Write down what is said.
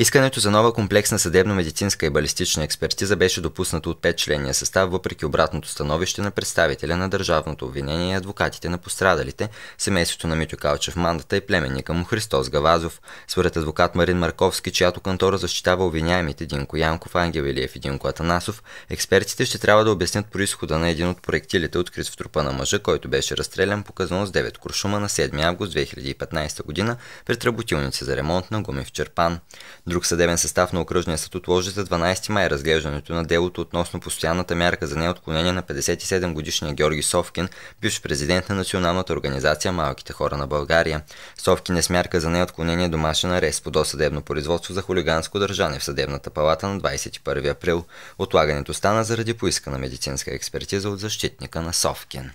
Искането за нова комплексна съдебно-медицинска и балистична експертиза беше допуснато от членния състав, въпреки обратното становище на представителя на държавното обвинение и адвокатите на пострадалите, семейството на Митю Калчев Мандата и племенника му Христос Гавазов. Според адвокат Марин Марковски, чиято кантора защитава обвиняемите Динко Янков, Ангел Илиев и Динко Атанасов, експертите ще трябва да обяснят происхода на един от проектилите, открит в трупа на мъжа, който беше разстрелян показано с 9 куршума на 7 август 2015 година пред работилница за ремонт на гуми в Черпан. Друг съдебен състав на окръжния съд отложи за 12 май разглеждането на делото относно постоянната мярка за неотклонение на 57 годишния Георги Совкин, бивш президент на Националната организация Малките хора на България. Совкин е с мярка за неотклонение домашен арест по досъдебно производство за хулиганско държане в съдебната палата на 21 април. Отлагането стана заради поискана медицинска експертиза от защитника на Совкин.